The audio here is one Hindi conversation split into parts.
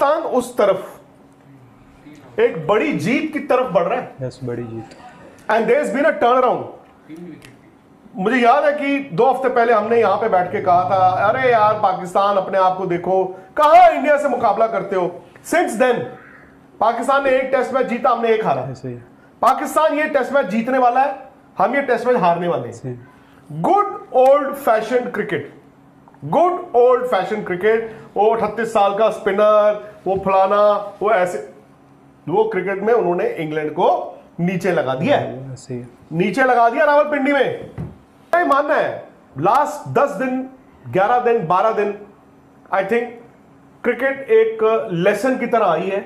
पाकिस्तान उस तरफ एक बड़ी जीत की तरफ बढ़ रहा है yes, बड़ी जीत and there been a turn around मुझे याद है कि दो हफ्ते पहले हमने यहां पे बैठ के कहा था अरे यार पाकिस्तान अपने आप को देखो कहा इंडिया से मुकाबला करते हो सिंस देन पाकिस्तान ने एक टेस्ट मैच जीता हमने एक हारा पाकिस्तान ये टेस्ट मैच जीतने वाला है हम ये टेस्ट मैच हारने वाले हैं good old fashion cricket good old fashion cricket वो अठतीस साल का स्पिनर वो फलाना वो ऐसे वो क्रिकेट में उन्होंने इंग्लैंड को नीचे लगा दिया हाँ, नीचे लगा दिया रावलपिंडी में नहीं मानना है लास्ट दस दिन ग्यारह दिन बारह दिन आई थिंक क्रिकेट एक लेसन की तरह आई है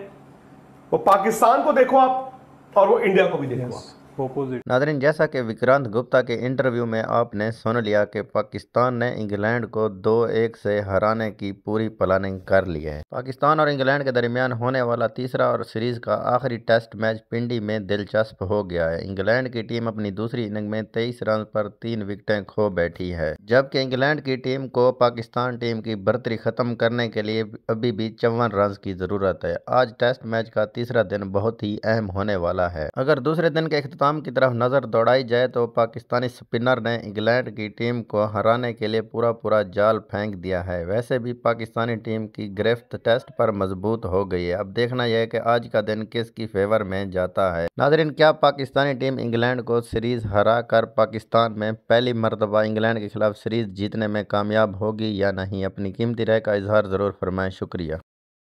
वो पाकिस्तान को देखो आप और वो इंडिया को भी देखो yes. आप अपोजिट नादरीन जैसा कि विक्रांत गुप्ता के इंटरव्यू में आपने सुन लिया कि पाकिस्तान ने इंग्लैंड को दो एक से हराने की पूरी प्लानिंग कर ली है पाकिस्तान और इंग्लैंड के दरमियान होने वाला तीसरा और सीरीज का आखिरी टेस्ट मैच पिंडी में दिलचस्प हो गया है इंग्लैंड की टीम अपनी दूसरी इनिंग में तेईस रन पर तीन विकटें खो बैठी है जबकि इंग्लैंड की टीम को पाकिस्तान टीम की बर्तरी खत्म करने के लिए अभी भी चौवन रन की जरूरत है आज टेस्ट मैच का तीसरा दिन बहुत ही अहम होने वाला है अगर दूसरे दिन के पाकिस्तान की तरफ नज़र दौड़ाई जाए तो पाकिस्तानी स्पिनर ने इंग्लैंड की टीम को हराने के लिए पूरा पूरा जाल फेंक दिया है वैसे भी पाकिस्तानी टीम की गिरफ्त टेस्ट पर मजबूत हो गई है अब देखना यह है कि आज का दिन किसकी फेवर में जाता है नाजरीन क्या पाकिस्तानी टीम इंग्लैंड को सीरीज हरा कर पाकिस्तान में पहली मरतबा इंग्लैंड के खिलाफ सीरीज जीतने में कामयाब होगी या नहीं अपनी कीमती राय का इजहार ज़रूर फरमाएं शुक्रिया